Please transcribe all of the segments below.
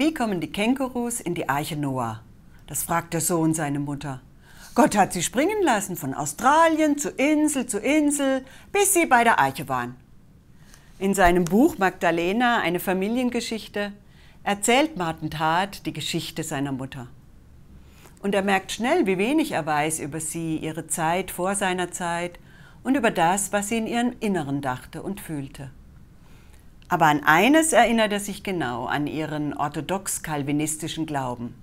Wie kommen die Kängurus in die Arche Noah? Das fragt der Sohn seine Mutter. Gott hat sie springen lassen von Australien zu Insel zu Insel, bis sie bei der Arche waren. In seinem Buch Magdalena, eine Familiengeschichte, erzählt Martin Tat die Geschichte seiner Mutter. Und er merkt schnell, wie wenig er weiß über sie, ihre Zeit vor seiner Zeit und über das, was sie in ihrem Inneren dachte und fühlte. Aber an eines erinnert er sich genau, an ihren orthodox-kalvinistischen Glauben.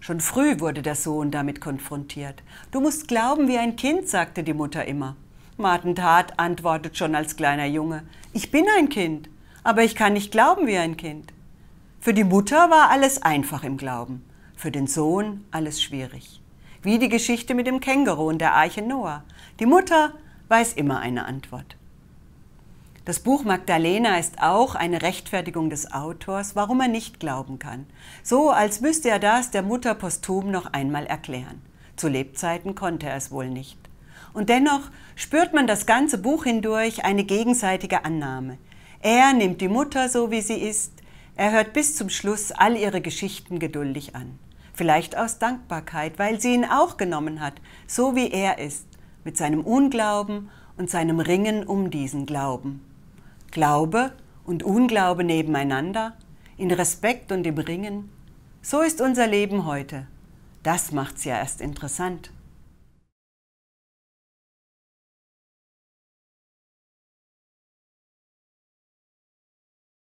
Schon früh wurde der Sohn damit konfrontiert. Du musst glauben wie ein Kind, sagte die Mutter immer. Martin Tat antwortet schon als kleiner Junge, ich bin ein Kind, aber ich kann nicht glauben wie ein Kind. Für die Mutter war alles einfach im Glauben, für den Sohn alles schwierig. Wie die Geschichte mit dem Känguru und der Arche Noah. Die Mutter weiß immer eine Antwort. Das Buch Magdalena ist auch eine Rechtfertigung des Autors, warum er nicht glauben kann. So, als müsste er das der Mutter posthum noch einmal erklären. Zu Lebzeiten konnte er es wohl nicht. Und dennoch spürt man das ganze Buch hindurch eine gegenseitige Annahme. Er nimmt die Mutter so, wie sie ist. Er hört bis zum Schluss all ihre Geschichten geduldig an. Vielleicht aus Dankbarkeit, weil sie ihn auch genommen hat, so wie er ist, mit seinem Unglauben und seinem Ringen um diesen Glauben. Glaube und Unglaube nebeneinander, in Respekt und im Ringen. So ist unser Leben heute. Das macht's ja erst interessant.